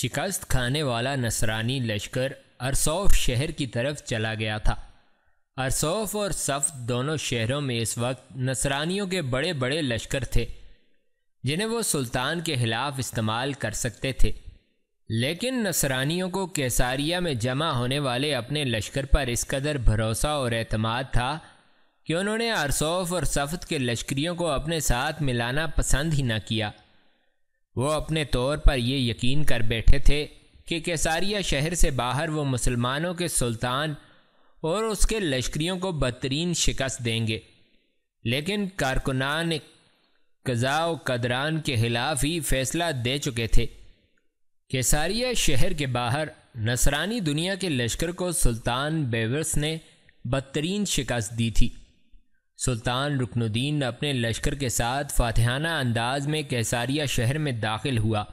शिकस्त खाने वाला नसरानी लश्कर अरसौफ़ शहर की तरफ चला गया था अरसौफ़ और सफ़ दोनों शहरों में इस वक्त नसरानियों के बड़े बड़े लश्कर थे जिन्हें वो सुल्तान के खिलाफ इस्तेमाल कर सकते थे लेकिन नसरानियों को कैसारिया में जमा होने वाले अपने लश्कर पर इस कदर भरोसा और अतमाद था कि उन्होंने अरसौफ़ और सफ़त के लश्करियों को अपने साथ मिलाना पसंद ही न किया वो अपने तौर पर ये यकीन कर बैठे थे कि केसारिया शहर से बाहर वो मुसलमानों के सुल्तान और उसके लश्करियों को बदतरीन शिकस्त देंगे लेकिन कारकुनान कज़ा कदरान के खिलाफ ही फैसला दे चुके थे केसारिया शहर के बाहर नसरानी दुनिया के लश्कर को सुल्तान बेवर्स ने बदतरीन शिकस्त दी थी सुल्तान रुकनुद्दीन अपने लश्कर के साथ फातहाना अंदाज में कैसारिया शहर में दाखिल हुआ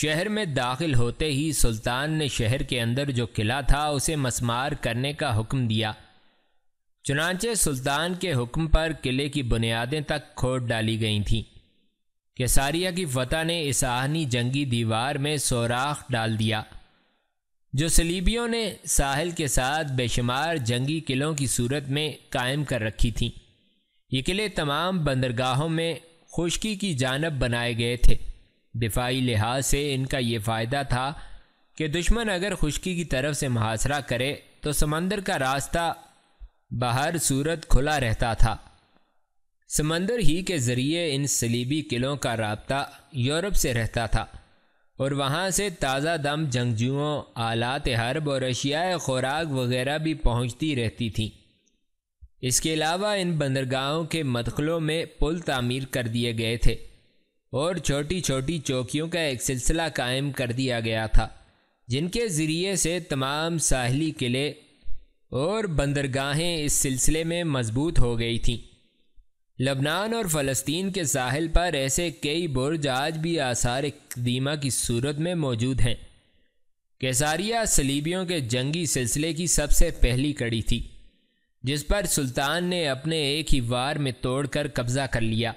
शहर में दाखिल होते ही सुल्तान ने शहर के अंदर जो किला था उसे मसमार करने का हुक्म दिया चुनाचे सुल्तान के हुक्म पर किले की बुनियादें तक खोद डाली गई थीं कैसारिया की फतह ने इस आहनी जंगी दीवार में सोराख डाल दिया जो सलीबियों ने साहिल के साथ बेशुमार जंगी किलों की सूरत में कायम कर रखी थीं ये किले तमाम बंदरगाहों में खुशकी की जानब बनाए गए थे दिफाई लिहाज से इनका ये फ़ायदा था कि दुश्मन अगर खुशकी की तरफ से मुहासरा करे तो समंदर का रास्ता बाहर सूरत खुला रहता था समंदर ही के ज़रिए इन सलीबी किलों का रबता यूरोप से रहता था और वहाँ से ताज़ा दम जंगजुओं आलात हर्ब और अशियाए खुराक वगैरह भी पहुँचती रहती थी इसके अलावा इन बंदरगाहों के मदखलों में पुल तामीर कर दिए गए थे और छोटी छोटी चौकियों का एक सिलसिला कायम कर दिया गया था जिनके ज़रिए से तमाम साहली किले और बंदरगाहें इस सिलसिले में मजबूत हो गई थीं लबनान और फ़लस्तीन के साहिल पर ऐसे कई बुर्ज आज भी आसार कदीमा की सूरत में मौजूद हैं कैसारिया सलीबियों के जंगी सिलसिले की सबसे पहली कड़ी थी जिस पर सुल्तान ने अपने एक ही वार में तोड़कर कब्जा कर लिया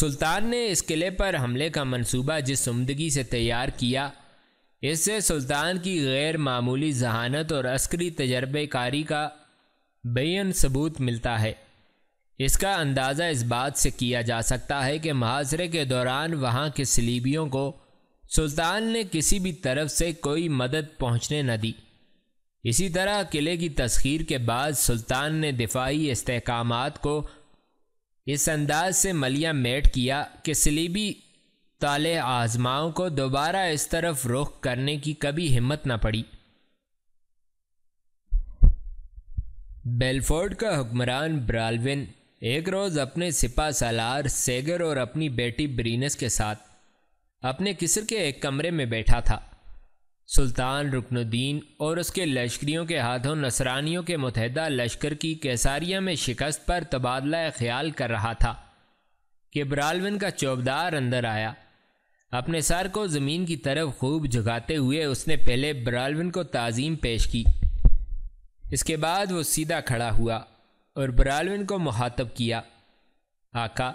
सुल्तान ने इस किले पर हमले का मंसूबा जिस उमदगी से तैयार किया इससे सुल्तान की गैर मामूली जहानत और अस्करी तजर्बेकारी का बेन सबूत मिलता है इसका अंदाज़ा इस बात से किया जा सकता है कि महाजरे के दौरान वहाँ के सलीबियों को सुल्तान ने किसी भी तरफ से कोई मदद पहुँचने न दी इसी तरह किले की तस्खीर के बाद सुल्तान ने दिफाही इसकाम को इस अंदाज से मलिया मेट किया कि सलीबी ताले आजमाओं को दोबारा इस तरफ रुख करने की कभी हिम्मत न पड़ी बेलफोर्ड का हुक्मरान ब्रालविन एक रोज अपने सिपा सालार सेगर और अपनी बेटी ब्रीनस के साथ अपने किसर के एक कमरे में बैठा था सुल्तान रुकनुद्दीन और उसके लश्करियों के हाथों नसरानियों के मुतहदा लश्कर की कैसारिया में शिकस्त पर तबादला ख्याल कर रहा था कि ब्रालविन का चौबदार अंदर आया अपने सर को ज़मीन की तरफ खूब झुकाते हुए उसने पहले ब्रालविन को ताजीम पेश की इसके बाद वो सीधा खड़ा हुआ और ब्रालविन को मुखातब किया आका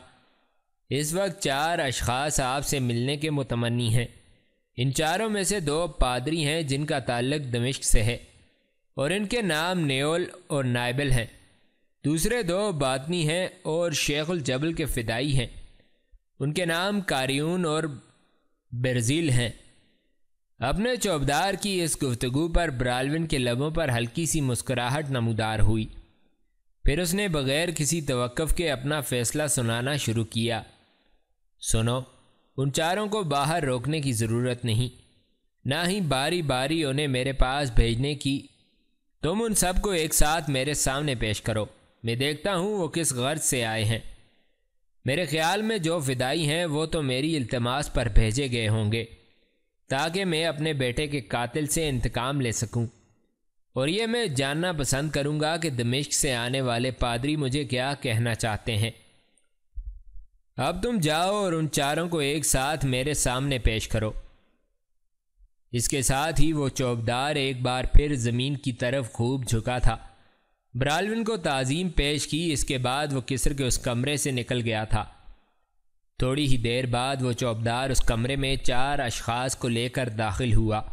इस वक्त चार अशखास आपसे मिलने के मुतमनी हैं इन चारों में से दो पादरी हैं जिनका ताल्लक दमिश्क से है और इनके नाम नेओल और नाइबल हैं दूसरे दो बातनी हैं और शेखुल जबल के फ़िदाई हैं उनके नाम कारियून और बरजील हैं अपने चौबदार की इस गुफ्तु पर ब्रालविन के लबों पर हल्की सी मुस्कुराहट नमदार हुई फिर उसने बगैर किसी तवक्फ़ के अपना फ़ैसला सुनाना शुरू किया सुनो उन चारों को बाहर रोकने की ज़रूरत नहीं ना ही बारी बारी उन्हें मेरे पास भेजने की तुम उन सबको एक साथ मेरे सामने पेश करो मैं देखता हूँ वो किस गर्ज से आए हैं मेरे ख्याल में जो फिदाई हैं वो तो मेरी इल्तमास पर भेजे गए होंगे ताकि मैं अपने बेटे के कातिल से इंतकाम ले सकूँ और ये मैं जानना पसंद करूंगा कि दमिश्क से आने वाले पादरी मुझे क्या कहना चाहते हैं अब तुम जाओ और उन चारों को एक साथ मेरे सामने पेश करो इसके साथ ही वो चौबदार एक बार फिर ज़मीन की तरफ खूब झुका था ब्रालविन को ताजीम पेश की इसके बाद वो किसर के उस कमरे से निकल गया था थोड़ी ही देर बाद वो चौबदार उस कमरे में चार अशखास को लेकर दाखिल हुआ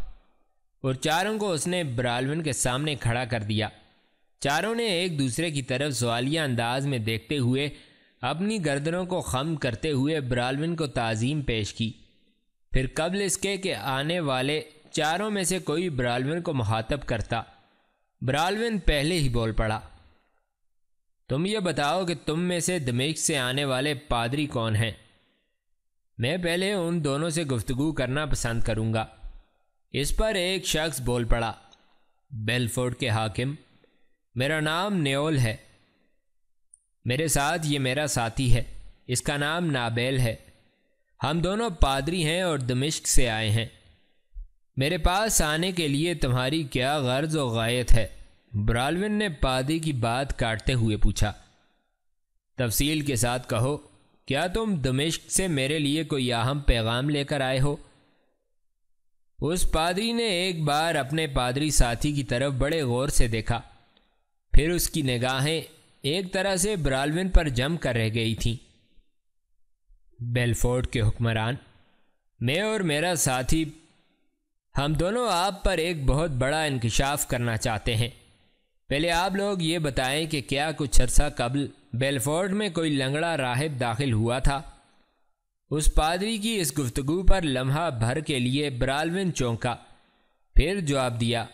और चारों को उसने ब्रालविन के सामने खड़ा कर दिया चारों ने एक दूसरे की तरफ सवालिया अंदाज में देखते हुए अपनी गर्दनों को खम करते हुए ब्रालविन को ताज़ीम पेश की फिर कबल इसके के आने वाले चारों में से कोई ब्रालविन को महातब करता ब्रालविन पहले ही बोल पड़ा तुम ये बताओ कि तुम में से दमेक से आने वाले पादरी कौन हैं मैं पहले उन दोनों से गुफ्तगु करना पसंद करूंगा इस पर एक शख्स बोल पड़ा बेलफोर्ड के हाकिम मेरा नाम नेओल है मेरे साथ ये मेरा साथी है इसका नाम नाबेल है हम दोनों पादरी हैं और दमिश्क से आए हैं मेरे पास आने के लिए तुम्हारी क्या गर्ज और गायत है ब्रालविन ने पादरी की बात काटते हुए पूछा तफसील के साथ कहो क्या तुम दमिश्क से मेरे लिए कोई अहम पैगाम लेकर आए हो उस पादरी ने एक बार अपने पादरी साथी की तरफ बड़े गौर से देखा फिर उसकी निगाहें एक तरह से ब्रालविन पर जम कर रह गई थीं बेलफोर्ड के हुक्मरान मैं और मेरा साथी हम दोनों आप पर एक बहुत बड़ा इंकशाफ करना चाहते हैं पहले आप लोग ये बताएं कि क्या कुछ अरसा कबल बेलफोर्ड में कोई लंगड़ा राहिब दाखिल हुआ था उस पादरी की इस गुफ्तगु पर लम्हा भर के लिए ब्रालविन चौंका फिर जवाब दिया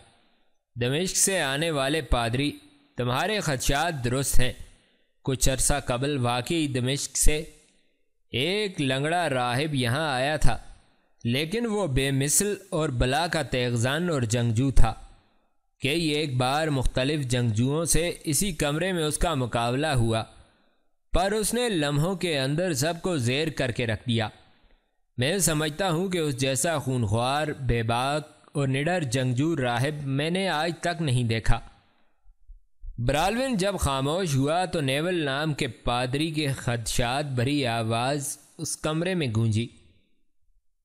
दमिश्क से आने वाले पादरी तुम्हारे खदशात दुरुस्त हैं कुछ अरसा कबल वाकई दमिश्क से एक लंगड़ा राहिब यहाँ आया था लेकिन वो बेमिसल और बला का तेगजान और जंगजू था कई एक बार मुख्तलिफ जंगजुओं से इसी कमरे में उसका मुकाबला हुआ पर उसने लम्हों के अंदर सबको जेर करके रख दिया मैं समझता हूँ कि उस जैसा खूनख्वार बेबाक और निडर जंगजूर राहब मैंने आज तक नहीं देखा ब्रालविन जब खामोश हुआ तो नेवल नाम के पादरी के खदशात भरी आवाज़ उस कमरे में गूंजी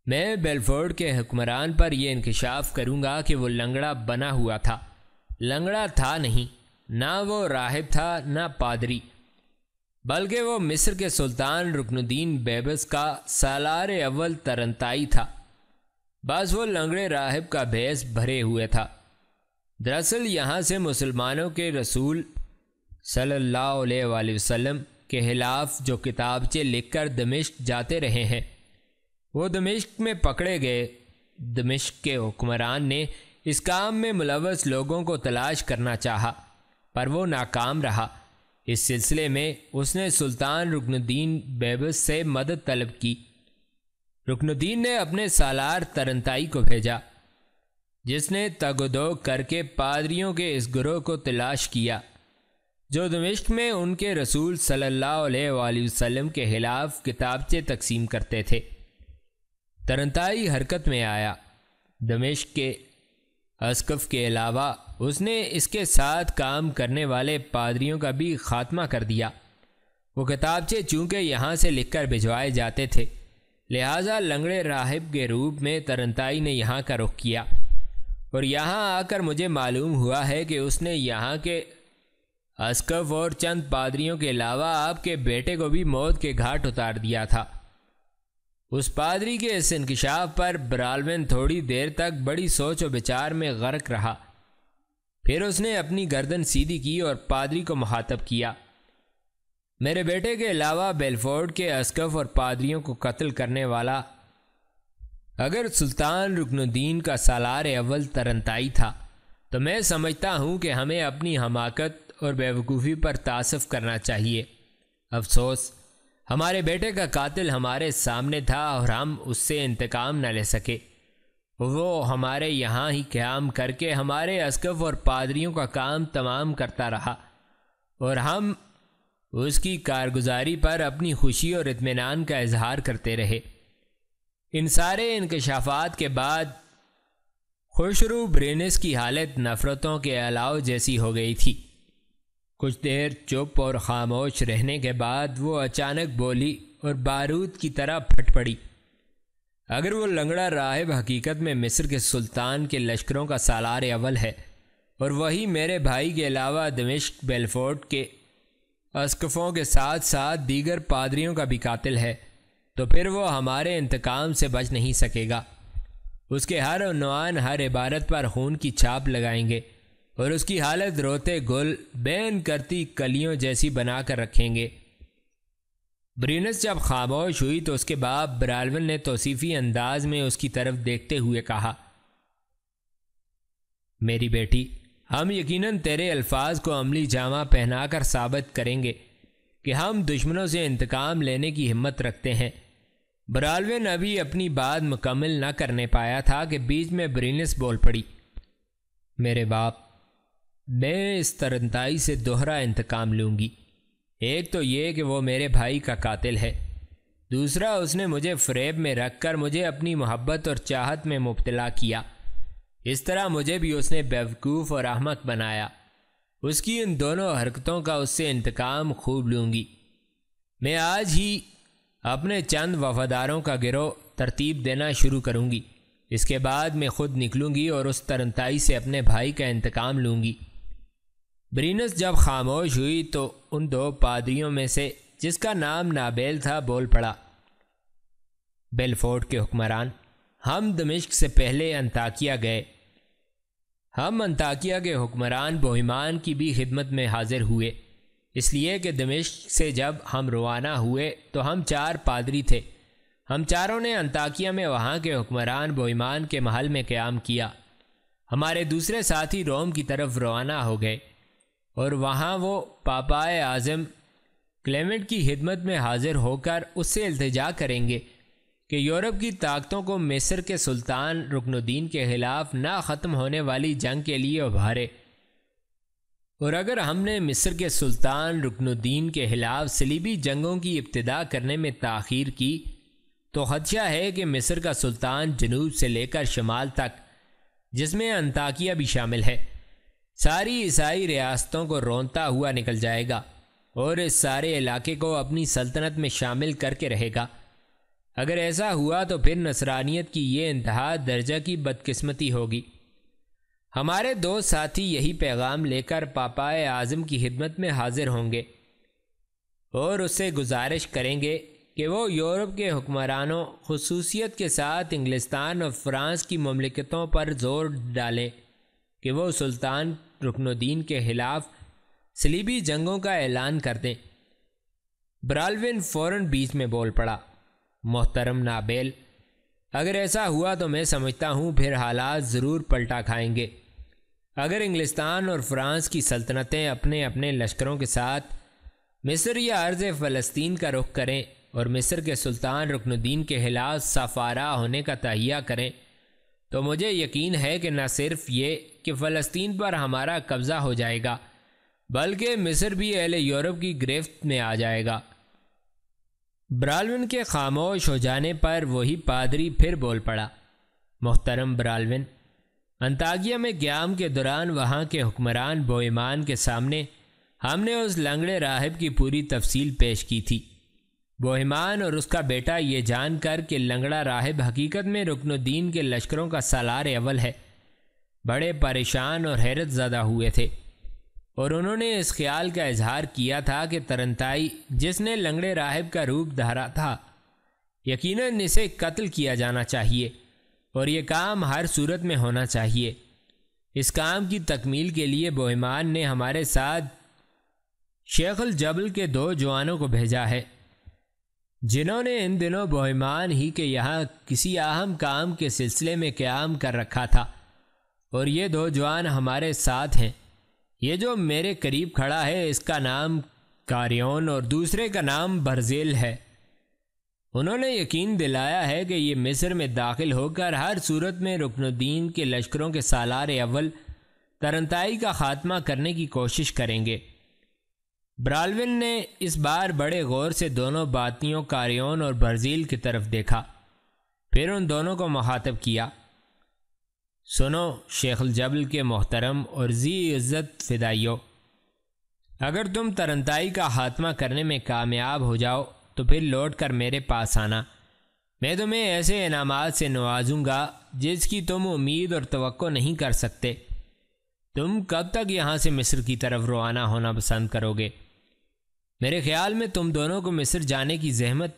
मैं बेलफोर्ड के हुक्मरान पर यह इंकशाफ करूंगा कि वो लंगड़ा बना हुआ था लंगड़ा था नहीं ना वो राहब था ना पादरी बल्कि वो मिस्र के सुल्तान रुकनुद्दीन बेबस का सालार अव्वल तरनताई था बस वो लंगड़े राहब का भैंस भरे हुए था दरअसल यहाँ से मुसलमानों के रसूल सल्लल्लाहु अलैहि वसल्लम के खिलाफ जो किताबचे लिखकर दमिश्क जाते रहे हैं वो दमिश्क में पकड़े गए दमिश्क के हुक्मरान ने इस काम में मुलवस लोगों को तलाश करना चाहा पर वो नाकाम रहा इस सिलसिले में उसने सुल्तान रुकनुद्दीन बेबस से मदद तलब की रुकनुद्दीन ने अपने सालार तरनताई को भेजा जिसने तगदो करके पादरियों के इस ग्रोह को तलाश किया जो दमिश्क में उनके रसूल सल्लल्लाहु अलैहि वसल्लम के खिलाफ किताबचे तकसीम करते थे तरनताई हरकत में आया दमिश्क के असकफ़ के अलावा उसने इसके साथ काम करने वाले पादरियों का भी खात्मा कर दिया वो किताबचे चूँकि यहाँ से लिखकर भिजवाए जाते थे लिहाजा लंगड़े राहिब के रूप में तरनताई ने यहाँ का रुख किया और यहाँ आकर मुझे मालूम हुआ है कि उसने यहाँ के असकफ और चंद पादरियों के अलावा आपके बेटे को भी मौत के घाट उतार दिया था उस पादरी के इस इनकशाफ़ पर ब्रालविन थोड़ी देर तक बड़ी सोच और विचार में गर्क रहा फिर उसने अपनी गर्दन सीधी की और पादरी को मुखातब किया मेरे बेटे के अलावा बेलफोर्ड के अस्कफ और पादरियों को कत्ल करने वाला अगर सुल्तान रुकनुद्दीन का सालार अव्वल तरनताई था तो मैं समझता हूँ कि हमें अपनी हमाकत और बेवकूफ़ी पर तासफ़ करना चाहिए अफसोस हमारे बेटे का कातिल हमारे सामने था और हम उससे इंतकाम न ले सके वो हमारे यहाँ ही क्याम करके हमारे अस्कफ और पादरियों का काम तमाम करता रहा और हम उसकी कारगुजारी पर अपनी खुशी और इतमान का इजहार करते रहे इन सारे इनकशाफात के बाद खुशरू ब्रेनिस की हालत नफ़रतों के अलाव जैसी हो गई थी कुछ देर चुप और खामोश रहने के बाद वो अचानक बोली और बारूद की तरह फट पड़ी अगर वो लंगड़ा राहब हकीकत में मिस्र के सुल्तान के लश्करों का सालार अवल है और वही मेरे भाई के अलावा दमिश्क बेलफोर्ट के अस्कफ़ों के साथ साथ दीगर पादरियों का भी कातिल है तो फिर वो हमारे इंतकाम से बच नहीं सकेगा उसके हर उनवान हर इबारत पर खून की छाप लगाएंगे और उसकी हालत रोते गुल बैन करती कलियों जैसी बना कर रखेंगे ब्रीनस जब खामोश हुई तो उसके बाप ब्रालवन ने तोसीफ़ी अंदाज में उसकी तरफ देखते हुए कहा मेरी बेटी हम यकीनन तेरे अल्फाज को अमली जामा पहनाकर साबित करेंगे कि हम दुश्मनों से इंतकाम लेने की हिम्मत रखते हैं ब्रालवन अभी अपनी बात मुकम्मल न करने पाया था कि बीच में ब्रिनस बोल पड़ी मेरे बाप मैं इस तरनताई से दोहरा इंतकाम लूँगी एक तो ये कि वो मेरे भाई का कातिल है दूसरा उसने मुझे फ्रेब में रखकर मुझे अपनी मोहब्बत और चाहत में मुबतला किया इस तरह मुझे भी उसने बेवकूफ़ और अहमक बनाया उसकी इन दोनों हरकतों का उससे इंतकाम खूब लूँगी मैं आज ही अपने चंद वफादारों का गिरोह तरतीब देना शुरू करूँगी इसके बाद मैं खुद निकलूँगी और उस तरनताई से अपने भाई का इंतकाम लूँगी ब्रीनस जब खामोश हुई तो उन दो पादरियों में से जिसका नाम नाबेल था बोल पड़ा बेलफोर्ट के हुक्मरान हम दमिश्क से पहले अंताकिया गए हम अंताकिया के हुक्मरान बोहिमान की भी खिदमत में हाजिर हुए इसलिए कि दमिश्क से जब हम रवाना हुए तो हम चार पादरी थे हम चारों ने अंताकिया में वहाँ के हुक्मरान बोहिमान के महल में क़्याम किया हमारे दूसरे साथी रोम की तरफ रवाना हो गए और वहाँ वो पापाए आज़म क्लेमेंट की खिदमत में हाजिर होकर उससे अल्तजा करेंगे कि यूरोप की ताकतों को मिस्र के सुल्तान रुकनुद्दीन के ख़िलाफ़ ना ख़त्म होने वाली जंग के लिए उभारे और अगर हमने मिस्र के सुल्तान रुकनुद्दीन के ख़िलाफ़ सलीबी जंगों की इब्तदा करने में ताखीर की तो खदशा है कि मिस्र का सुल्तान जनूब से लेकर शमाल तक जिसमें अंताकिया भी शामिल है सारी ईसाई रियासतों को रोनता हुआ निकल जाएगा और इस सारे इलाके को अपनी सल्तनत में शामिल करके रहेगा अगर ऐसा हुआ तो फिर नसरानियत की ये इंतहा दर्जा की बदकिस्मती होगी हमारे दो साथी यही पैगाम लेकर पापाए आज़म की खिदमत में हाजिर होंगे और उससे गुजारिश करेंगे कि वो यूरोप के हुक्मरानों खसूसियत के साथ इंग्लिस्तान और फ्रांस की ममलिकतों पर जोर डालें कि वो सुल्तान रुकनुद्दीन के खिलाफ सलीबी जंगों का ऐलान कर दें ब्रालविन फौरन बीच में बोल पड़ा मोहतरम नाबेल अगर ऐसा हुआ तो मैं समझता हूँ फिर हालात ज़रूर पलटा खाएंगे अगर इंग्लिस्तान और फ्रांस की सल्तनतें अपने अपने लश्करों के साथ मिस्र या अर्ज फ़लस्तीन का रुख करें और मिस्र के सुल्तान रुकनुद्दीन के खिलाफ सफारा होने का तहिया करें तो मुझे यकीन है कि न सिर्फ ये कि फ़लस्तीन पर हमारा कब्ज़ा हो जाएगा बल्कि मिस्र भी अहल यूरोप की गिरफ्त में आ जाएगा ब्रालविन के खामोश हो जाने पर वही पादरी फिर बोल पड़ा मोहतरम ब्रालविन अंतागिया में ग्याम के दौरान वहाँ के हुक्मरान बोईमान के सामने हमने उस लंगड़े राहिब की पूरी तफसील पेश की थी बोहिमान और उसका बेटा ये जानकर कि लंगड़ा राहब हकीकत में रुकनुद्दीन के लश्करों का सालार अवल है बड़े परेशान और हैरत ज़्यादा हुए थे और उन्होंने इस ख्याल का इजहार किया था कि तरनताई जिसने लंगड़े राहिब का रूप धारा था यकीनन इसे कत्ल किया जाना चाहिए और ये काम हर सूरत में होना चाहिए इस काम की तकमील के लिए बोहमान ने हमारे साथ शेखुल जबल के दो जवानों को भेजा है जिन्होंने इन दिनों बोहमान ही के यहाँ किसी अहम काम के सिलसिले में क्याम कर रखा था और ये दो जवान हमारे साथ हैं ये जो मेरे करीब खड़ा है इसका नाम कारियोन और दूसरे का नाम बरजेल है उन्होंने यकीन दिलाया है कि ये मिस्र में दाखिल होकर हर सूरत में रुकनुद्दीन के लश्करों के सालार अव्वल तरनताई का खात्मा करने की कोशिश करेंगे ब्रालविन ने इस बार बड़े गौर से दोनों बातियों कारियोन और बरजील की तरफ देखा फिर उन दोनों को मुखातब किया सुनो शेख जबल के मोहतरम और जी इज़्ज़त फिदाइयो अगर तुम तरनताई का खात्मा करने में कामयाब हो जाओ तो फिर लौट कर मेरे पास आना मैं तुम्हें ऐसे इनामात से नवाजूंगा जिसकी तुम उम्मीद और तो नहीं कर सकते तुम कब तक यहाँ से मिस्र की तरफ रवाना होना पसंद करोगे मेरे ख्याल में तुम दोनों को मिस्र जाने की जहमत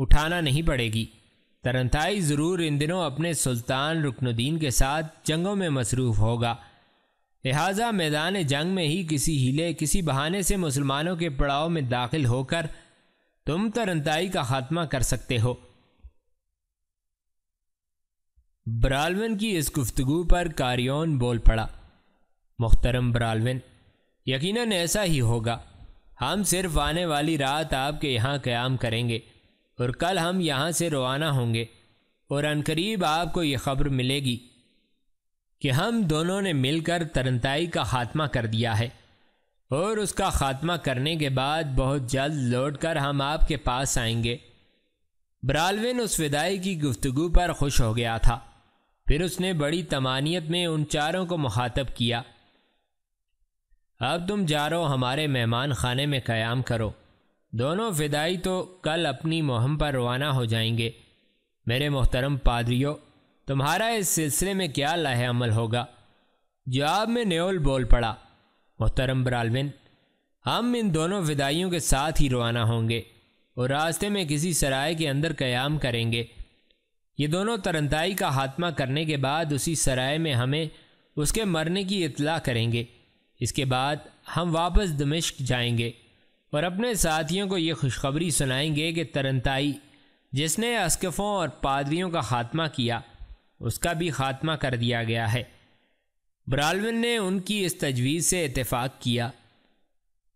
उठाना नहीं पड़ेगी तरनताई ज़रूर इन दिनों अपने सुल्तान रुकनुद्दीन के साथ जंगों में मसरूफ़ होगा लिहाजा मैदान जंग में ही किसी हीले किसी बहाने से मुसलमानों के पड़ाव में दाखिल होकर तुम तरनताई का खात्मा कर सकते हो ब्रालवन की इस गुफ्तगु पर कारियोन बोल पड़ा मुख्तरम ब्रालवन यकीनन ऐसा ही होगा हम सिर्फ आने वाली रात आपके यहाँ क़्याम करेंगे और कल हम यहाँ से रवाना होंगे और अनकरीब आपको ये खबर मिलेगी कि हम दोनों ने मिलकर तरनताई का खात्मा कर दिया है और उसका खात्मा करने के बाद बहुत जल्द लौटकर हम आपके पास आएंगे ब्रालविन उस विदाई की गुफ्तु पर खुश हो गया था फिर उसने बड़ी तमानियत में उन चारों को मुखातब किया अब तुम जा रहो हमारे मेहमान खाने में क़्याम करो दोनों विदाई तो कल अपनी मुहम पर रवाना हो जाएंगे मेरे मोहतरम पादरियों तुम्हारा इस सिलसिले में क्या लाहे अमल होगा जवाब में न्योल बोल पड़ा मोहतरम ब्रालविन हम इन दोनों विदाइयों के साथ ही रवाना होंगे और रास्ते में किसी सराय के अंदर क़याम करेंगे ये दोनों तरनताई का खात्मा करने के बाद उसी सराय में हमें उसके मरने की इतला करेंगे इसके बाद हम वापस दमिश्क जाएंगे और अपने साथियों को ये खुशखबरी सुनाएंगे कि तरनताई जिसने अस्कफ़ों और पादरियों का खात्मा किया उसका भी खात्मा कर दिया गया है ब्रालविन ने उनकी इस तजवीज़ से इतफ़ाक़ किया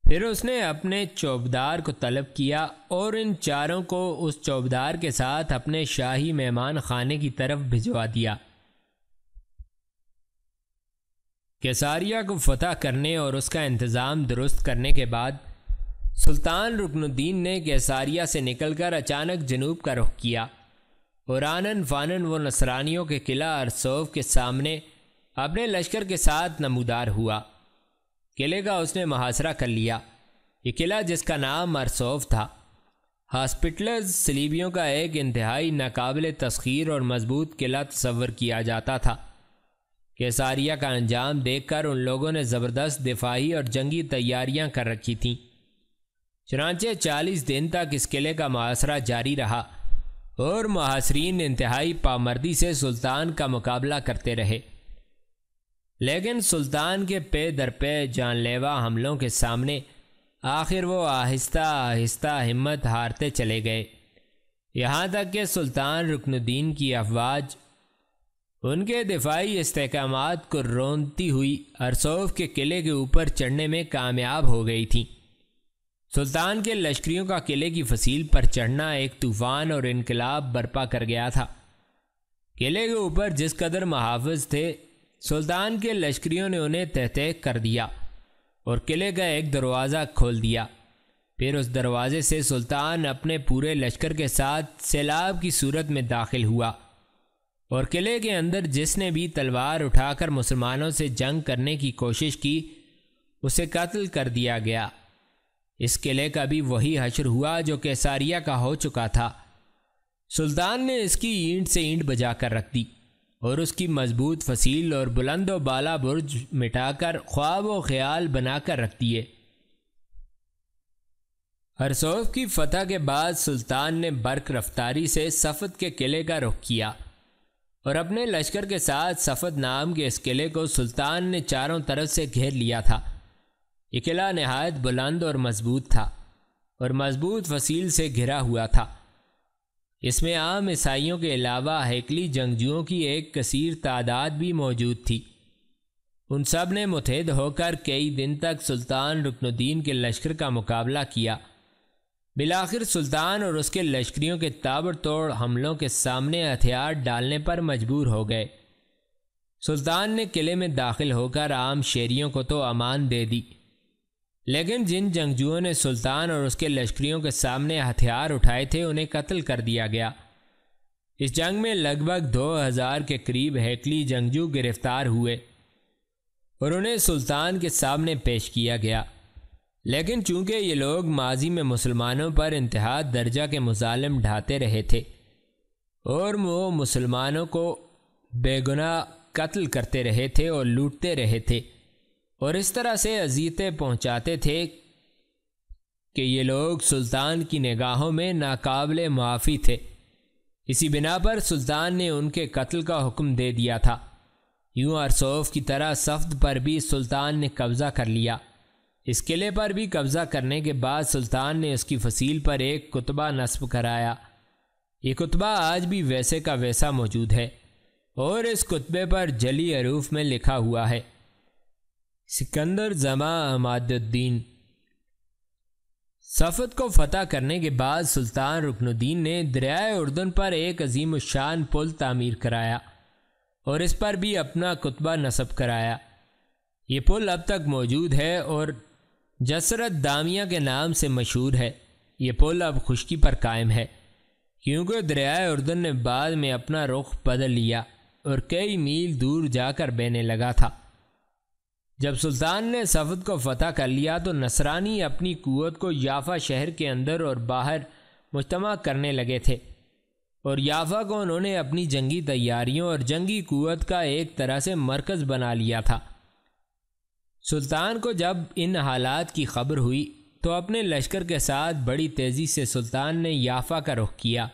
फिर उसने अपने चौबदार को तलब किया और इन चारों को उस चौबदार के साथ अपने शाही मेहमान खाने की तरफ भिजवा दिया केसारिया को फतह करने और उसका इंतज़ाम दुरुस्त करने के बाद सुल्तान रुकनुद्दीन ने कैसारिया से निकलकर अचानक जनूब का रुख किया और आनन फानन व नसरानियों के किला अरसोव के सामने अपने लश्कर के साथ नमूदार हुआ किले का उसने मुहासरा कर लिया ये किला जिसका नाम अरसोव था हॉस्पिटलर्स सलीबियों का एक इंतहाई नाकबिल तस्खीर और मजबूत किला तस्वर किया जाता था केसारिया का अंजाम देखकर उन लोगों ने ज़बरदस्त दिफाही और जंगी तैयारियां कर रखी थीं चुनाचे चालीस दिन तक इस किले का मुहासरा जारी रहा और महासरीन इंतहाई पामर्दी से सुल्तान का मुकाबला करते रहे लेकिन सुल्तान के पे दर पे जानलेवा हमलों के सामने आखिर वो आहिस्ता आहिस्ता हिम्मत हारते चले गए यहाँ तक कि सुल्तान रुकनुद्दीन की अफवाज उनके दिफाई इसकाम को रोनती हुई अरसोफ के किले के ऊपर चढ़ने में कामयाब हो गई थी सुल्तान के लश्करियों का किले की फसील पर चढ़ना एक तूफान और इनकलाब बर्पा कर गया था किले के ऊपर जिस कदर महाफज थे सुल्तान के लश्करियों ने उन्हें तहतह कर दिया और किले का एक दरवाज़ा खोल दिया फिर उस दरवाजे से सुल्तान अपने पूरे लश्कर के साथ सैलाब की सूरत में दाखिल हुआ और किले के अंदर जिसने भी तलवार उठाकर मुसलमानों से जंग करने की कोशिश की उसे कत्ल कर दिया गया इस किले का भी वही हशर हुआ जो कैसारिया का हो चुका था सुल्तान ने इसकी ईंट से ईंट बजा कर रख दी और उसकी मजबूत फसील और बुलंद व बाला बुर्ज मिटाकर ख्वाब व ख्याल बनाकर रख दिए हरसोफ की फतह के बाद सुल्तान ने बर्क रफ्तारी से सफ़द के किले का रुख किया और अपने लश्कर के साथ सफ़द नाम के इस किले को सुल्तान ने चारों तरफ से घेर लिया था ये किला नहायत बुलंद और मजबूत था और मजबूत फसील से घिरा हुआ था इसमें आम ईसाइयों के अलावा हैकली जंगजुओं की एक कसीर तादाद भी मौजूद थी उन सब ने मुतहद होकर कई दिन तक सुल्तान रुकनुद्दीन के लश्कर का मुकाबला किया बिलाखिर सुल्तान और उसके लश्करियों के ताबड़तोड़ हमलों के सामने हथियार डालने पर मजबूर हो गए सुल्तान ने किले में दाखिल होकर आम शेरियों को तो अमान दे दी लेकिन जिन जंगजुओं ने सुल्तान और उसके लश्करियों के सामने हथियार उठाए थे उन्हें कत्ल कर दिया गया इस जंग में लगभग 2000 के करीब हैकली जंगजू गिरफ्तार हुए और उन्हें सुल्तान के सामने पेश किया गया लेकिन चूंकि ये लोग माजी में मुसलमानों पर इंतहा दर्जा के मुजालिम ढाते रहे थे और वो मुसलमानों को बेगुनाह कत्ल करते रहे थे और लूटते रहे थे और इस तरह से अजीतें पहुंचाते थे कि ये लोग सुल्तान की निगाहों में नाकाबले माफ़ी थे इसी बिना पर सुल्तान ने उनके कत्ल का हुक्म दे दिया था यूं अरसोफ की तरह सफ्त पर भी सुल्तान ने कब्ज़ा कर लिया इस किले पर भी कब्ज़ा करने के बाद सुल्तान ने उसकी फसील पर एक कुतबा नस्ब कराया ये कुतबा आज भी वैसे का वैसा मौजूद है और इस कुतबे पर जली अरूफ में लिखा हुआ है सिकंदर जमा अमादुद्दीन सफ़द को फतह करने के बाद सुल्तान रुकनुद्दीन ने दरियाए उर्दन पर एक अजीम शान पुल तामीर कराया और इस पर भी अपना कुतबा नसब कराया ये पुल अब तक मौजूद है और जसरत दामिया के नाम से मशहूर है ये पुल अब खुशकी पर कायम है क्योंकि दरियाए उर्दन ने बाद में अपना रुख बदल लिया और कई मील दूर जाकर बहने लगा था जब सुल्तान ने सफ़द को फतह कर लिया तो नसरानी अपनी कुत को याफ़ा शहर के अंदर और बाहर मुजतम करने लगे थे और याफ़ा को उन्होंने अपनी जंगी तैयारियों और जंगी कुत का एक तरह से मरकज़ बना लिया था सुल्तान को जब इन हालात की खबर हुई तो अपने लश्कर के साथ बड़ी तेज़ी से सुल्तान ने याफ़ा का रुख किया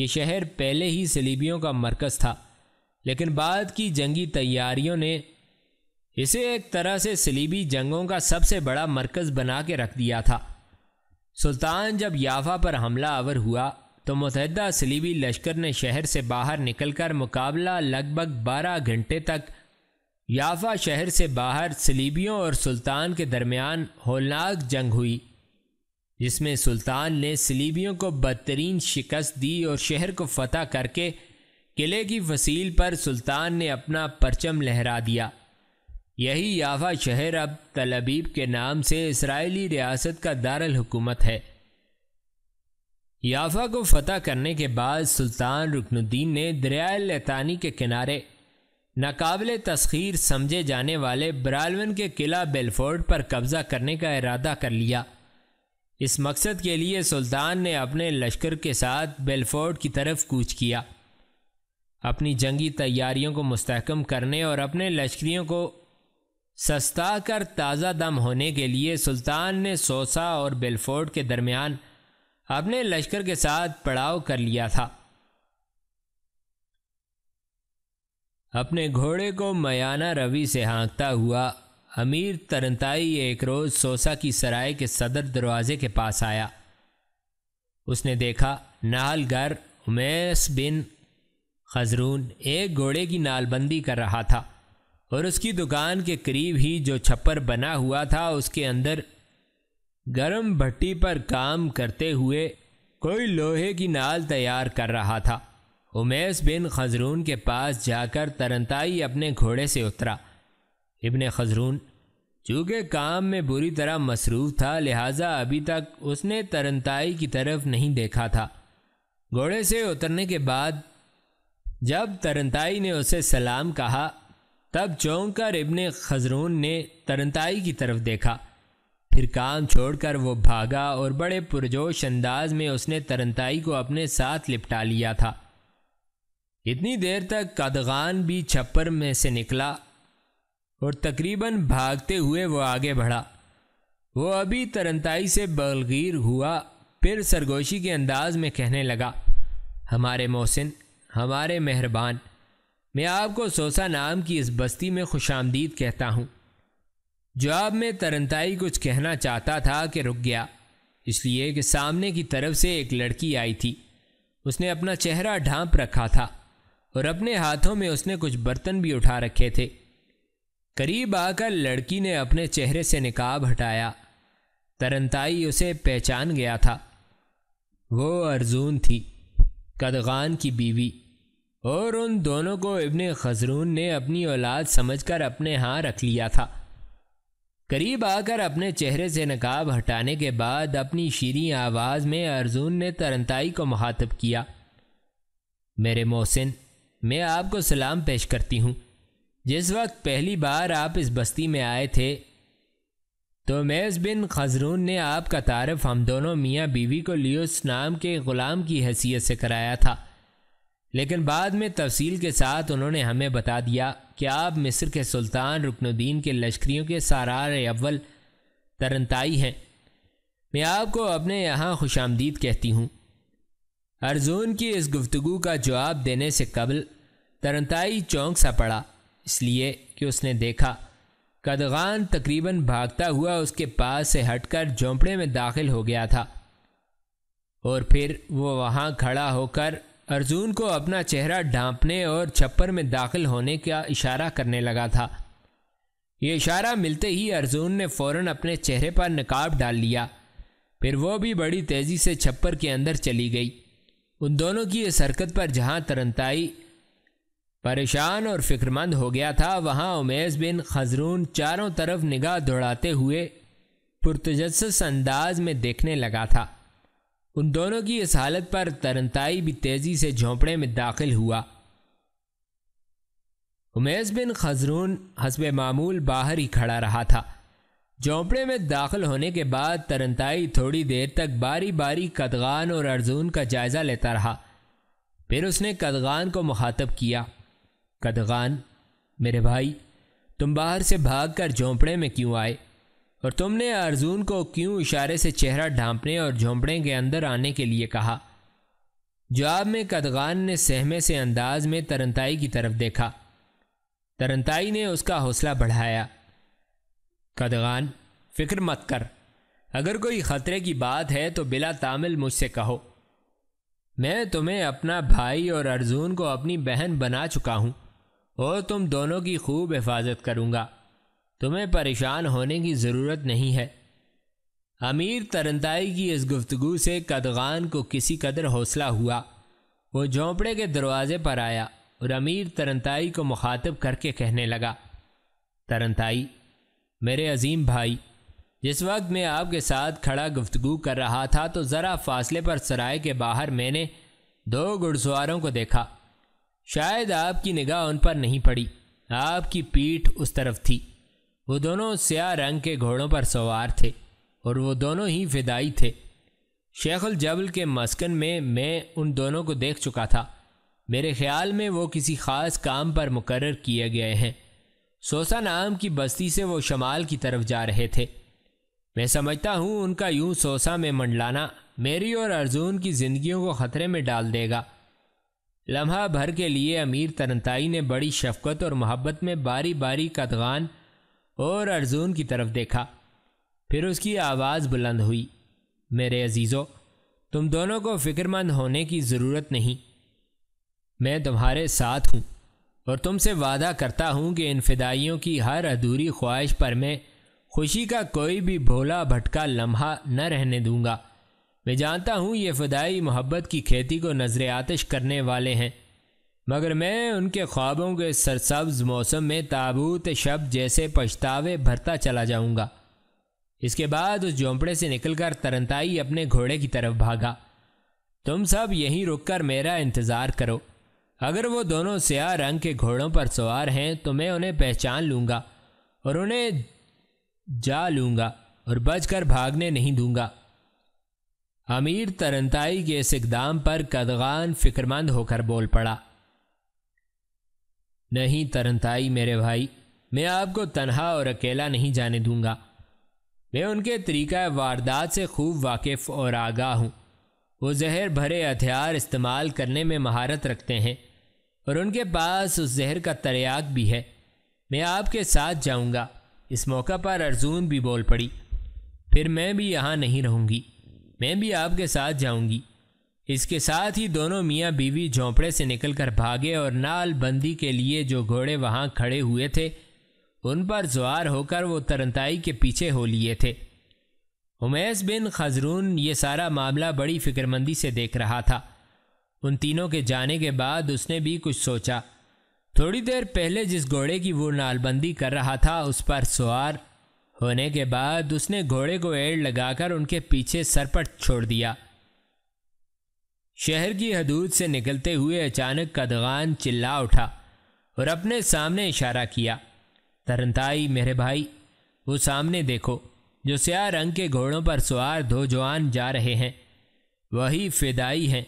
ये शहर पहले ही सलीबियों का मरकज़ था लेकिन बाद की जंगी तैयारियों ने इसे एक तरह से सलीबी जंगों का सबसे बड़ा मरकज़ बना के रख दिया था सुल्तान जब याफा पर हमला आवर हुआ तो मुतहदा सलीबी लश्कर ने शहर से बाहर निकलकर मुकाबला लगभग बारह घंटे तक याफा शहर से बाहर सलीबियों और सुल्तान के दरमियान होलनाक जंग हुई जिसमें सुल्तान ने सलीबियों को बदतरीन शिकस्त दी और शहर को फतह करके किले की फसील पर सुल्तान ने अपना परचम लहरा दिया यही याफा शहर अब तलबीब के नाम से इसराइली रियासत का दारुल हुकूमत है याफा को फतह करने के बाद सुल्तान रुकनुद्दीन ने दरिया लैतानी के किनारे नाकबले तस्खीर समझे जाने वाले ब्रालवन के किला बेलफोर्ड पर कब्जा करने का इरादा कर लिया इस मकसद के लिए सुल्तान ने अपने लश्कर के साथ बेलफोर्ड की तरफ कूच किया अपनी जंगी तैयारियों को मुस्तकम करने और अपने लश्करियों को सस्ता कर ताज़ा दम होने के लिए सुल्तान ने सोसा और बेलफोर्ड के दरमियान अपने लश्कर के साथ पड़ाव कर लिया था अपने घोड़े को मयाना रवि से हाँकता हुआ अमीर तरनताई एक रोज़ सोसा की सराय के सदर दरवाजे के पास आया उसने देखा नाहलगर उमेस बिन खजरून एक घोड़े की नालबंदी कर रहा था और उसकी दुकान के करीब ही जो छप्पर बना हुआ था उसके अंदर गर्म भट्टी पर काम करते हुए कोई लोहे की नाल तैयार कर रहा था उमेस बिन खजरून के पास जाकर तरनताई अपने घोड़े से उतरा इबन खजरून चूँकि काम में बुरी तरह मसरूफ़ था लिहाजा अभी तक उसने तरनताई की तरफ नहीं देखा था घोड़े से उतरने के बाद जब तरनताई ने उसे सलाम कहा तब चौंकर इब्ने खजरून ने तरनताई की तरफ देखा फिर काम छोड़कर वो भागा और बड़े पुरजोश अंदाज में उसने तरनताई को अपने साथ लिपटा लिया था इतनी देर तक कदगान भी छप्पर में से निकला और तकरीबन भागते हुए वो आगे बढ़ा वो अभी तरनताई से बलगीर हुआ फिर सरगोशी के अंदाज में कहने लगा हमारे मोहसिन हमारे मेहरबान मैं आपको सोसा नाम की इस बस्ती में खुश आमदीद कहता हूँ जवाब में तरनताई कुछ कहना चाहता था कि रुक गया इसलिए कि सामने की तरफ से एक लड़की आई थी उसने अपना चेहरा ढांप रखा था और अपने हाथों में उसने कुछ बर्तन भी उठा रखे थे करीब आकर लड़की ने अपने चेहरे से निकाब हटाया तरनताई उसे पहचान गया था वो अर्जून थी कदगान की बीवी और उन दोनों को इब्ने खजरून ने अपनी औलाद समझकर अपने हाँ रख लिया था करीब आकर अपने चेहरे से नकाब हटाने के बाद अपनी शीरी आवाज़ में अर्जुन ने तरनताई को मुखातब किया मेरे मोहसिन मैं आपको सलाम पेश करती हूँ जिस वक्त पहली बार आप इस बस्ती में आए थे तो मैज बिन खजरून ने आपका तारफ़ हम दोनों मियाँ बीवी को लियोस नाम के ग़ुलाम की हैसियत से कराया था लेकिन बाद में तफसील के साथ उन्होंने हमें बता दिया कि आप मिस्र के सुल्तान रुकनुद्दीन के लश्करियों के सारार अव्वल तरनताई हैं मैं आपको अपने यहाँ खुश आमदीद कहती हूँ अर्जुन की इस गुफ्तगु का जवाब देने से कबल तरनताई चौंक सा पड़ा इसलिए कि उसने देखा कदगान तकरीबन भागता हुआ उसके पास से हटकर झोंपड़े में दाखिल हो गया था और फिर वो वहाँ खड़ा होकर अर्जुन को अपना चेहरा ढांपने और छप्पर में दाखिल होने का इशारा करने लगा था ये इशारा मिलते ही अर्जुन ने फौरन अपने चेहरे पर नकाब डाल लिया फिर वो भी बड़ी तेज़ी से छप्पर के अंदर चली गई उन दोनों की इस हरकत पर जहाँ तरनताई परेशान और फिक्रमंद हो गया था वहाँ उमेश बिन खजरून चारों तरफ निगाह दौड़ाते हुए पुरतजस अंदाज में देखने लगा था उन दोनों की इस हालत पर तरनताई भी तेजी से झोंपड़े में दाखिल हुआ उमेज बिन खजरून हसब मामूल बाहर ही खड़ा रहा था झोंपड़े में दाखिल होने के बाद तरनताई थोड़ी देर तक बारी बारी कदगान और अर्जून का जायज़ा लेता रहा फिर उसने कदगान को मुखातब किया कदगान मेरे भाई तुम बाहर से भागकर झोंपड़े में क्यों आए और तुमने अर्जुन को क्यों इशारे से चेहरा ढांपने और झोंपड़े के अंदर आने के लिए कहा जवाब में कदगान ने सहमे से अंदाज में तरनताई की तरफ देखा तरनताई ने उसका हौसला बढ़ाया कदगान फिक्र मत कर अगर कोई ख़तरे की बात है तो बिला तामिल मुझसे कहो मैं तुम्हें अपना भाई और अर्जुन को अपनी बहन बना चुका हूँ और तुम दोनों की खूब हिफाजत करूँगा तुम्हें परेशान होने की ज़रूरत नहीं है अमीर तरनताई की इस गुफ्तगु से कदगान को किसी कदर हौसला हुआ वो झोंपड़े के दरवाजे पर आया और अमीर तरनताई को मुखातब करके कहने लगा तरनताई मेरे अजीम भाई जिस वक्त मैं आपके साथ खड़ा गुफ्तगु कर रहा था तो ज़रा फासले पर सराय के बाहर मैंने दो घुड़सवारों को देखा शायद आपकी निगाह उन पर नहीं पड़ी आपकी पीठ उस तरफ थी वो दोनों स्या रंग के घोड़ों पर सवार थे और वो दोनों ही फिदाई थे शेखुल जबल के मस्कन में मैं उन दोनों को देख चुका था मेरे ख्याल में वो किसी ख़ास काम पर मुकर किए गए हैं सोसा नाम की बस्ती से वो शमाल की तरफ जा रहे थे मैं समझता हूँ उनका यूं सोसा में मंडलाना मेरी और अर्जून की ज़िंदगियों को ख़तरे में डाल देगा लम्हा भर के लिए अमीर तरनताई ने बड़ी शफकत और मोहब्बत में बारी बारी कदगान और अर्जुन की तरफ देखा फिर उसकी आवाज़ बुलंद हुई मेरे अजीज़ों तुम दोनों को फिक्रमंद होने की ज़रूरत नहीं मैं तुम्हारे साथ हूँ और तुमसे वादा करता हूँ कि इन फिदाइयों की हर अधूरी ख्वाहिश पर मैं खुशी का कोई भी भोला भटका लम्हा न रहने दूंगा मैं जानता हूँ ये फिदाई मोहब्बत की खेती को नजर आतिश करने वाले हैं मगर मैं उनके ख्वाबों के सरसब्ज मौसम में ताबूत शब्द जैसे पछतावे भरता चला जाऊंगा इसके बाद उस झोंपड़े से निकलकर तरनताई अपने घोड़े की तरफ भागा तुम सब यहीं रुककर मेरा इंतज़ार करो अगर वो दोनों स्याह रंग के घोड़ों पर सवार हैं तो मैं उन्हें पहचान लूँगा और उन्हें जा लूँगा और कर भागने नहीं दूंगा अमीर तरनताई के इस इकदाम पर कदगान फिक्रमंद होकर बोल पड़ा नहीं तरनताई मेरे भाई मैं आपको तनहा और अकेला नहीं जाने दूंगा मैं उनके तरीक़ा वारदात से खूब वाकिफ़ और आगाह हूँ वो जहर भरे हथियार इस्तेमाल करने में महारत रखते हैं और उनके पास उस जहर का तरियाक भी है मैं आपके साथ जाऊंगा इस मौका पर अर्जून भी बोल पड़ी फिर मैं भी यहाँ नहीं रहूँगी मैं भी आपके साथ जाऊँगी इसके साथ ही दोनों मियाँ बीवी झोंपड़े से निकलकर भागे और नाल बंदी के लिए जो घोड़े वहाँ खड़े हुए थे उन पर जवार होकर वो तरनताई के पीछे हो लिए थे उमैस बिन खजरून ये सारा मामला बड़ी फिक्रमंदी से देख रहा था उन तीनों के जाने के बाद उसने भी कुछ सोचा थोड़ी देर पहले जिस घोड़े की वो नालबंदी कर रहा था उस पर सवार होने के बाद उसने घोड़े को एड़ लगाकर उनके पीछे सरपट छोड़ दिया शहर की हदूद से निकलते हुए अचानक कदगान चिल्ला उठा और अपने सामने इशारा किया तरनताई मेरे भाई वो सामने देखो जो स्या रंग के घोड़ों पर सवार दो जवान जा रहे हैं वही फिदाई हैं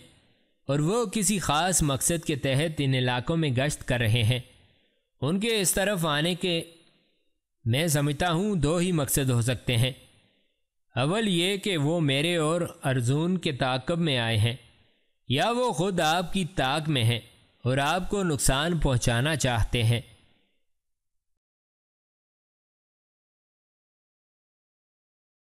और वो किसी ख़ास मकसद के तहत इन इलाकों में गश्त कर रहे हैं उनके इस तरफ आने के मैं समझता हूँ दो ही मकसद हो सकते हैं अवल ये कि वो मेरे और अर्जून के ताकब में आए हैं या वो खुद आपकी ताक में हैं और आपको नुकसान पहुंचाना चाहते हैं